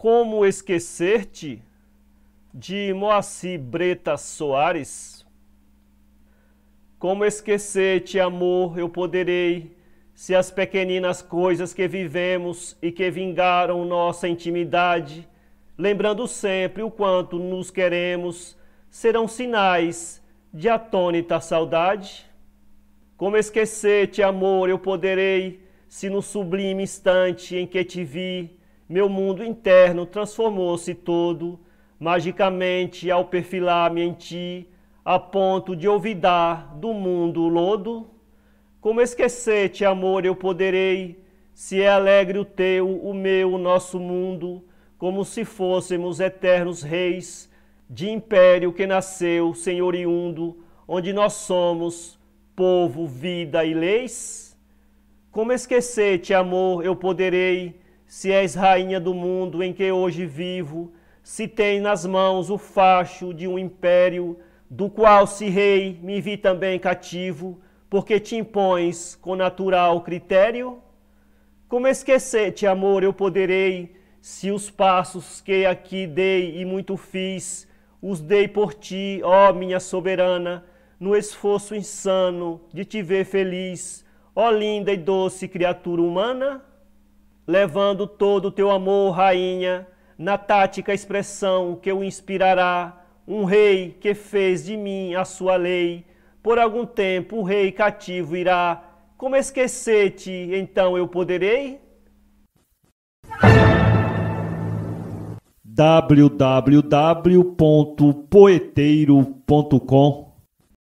Como Esquecer-te, de Moacir Breta Soares. Como esquecer-te, amor, eu poderei, se as pequeninas coisas que vivemos e que vingaram nossa intimidade, lembrando sempre o quanto nos queremos, serão sinais de atônita saudade? Como esquecer-te, amor, eu poderei, se no sublime instante em que te vi, meu mundo interno transformou-se todo, magicamente, ao perfilar-me em ti, a ponto de olvidar do mundo o lodo? Como esquecer-te, amor, eu poderei, se é alegre o teu, o meu, o nosso mundo, como se fôssemos eternos reis de império que nasceu oriundo, onde nós somos povo, vida e leis? Como esquecer-te, amor, eu poderei, se és rainha do mundo em que hoje vivo, se tem nas mãos o facho de um império, do qual, se rei, me vi também cativo, porque te impões com natural critério? Como esquecer-te, amor, eu poderei, se os passos que aqui dei e muito fiz, os dei por ti, ó minha soberana, no esforço insano de te ver feliz, ó linda e doce criatura humana? levando todo o teu amor, rainha, na tática expressão que o inspirará, um rei que fez de mim a sua lei. Por algum tempo o rei cativo irá, como esquecer-te, então eu poderei? www.poeteiro.com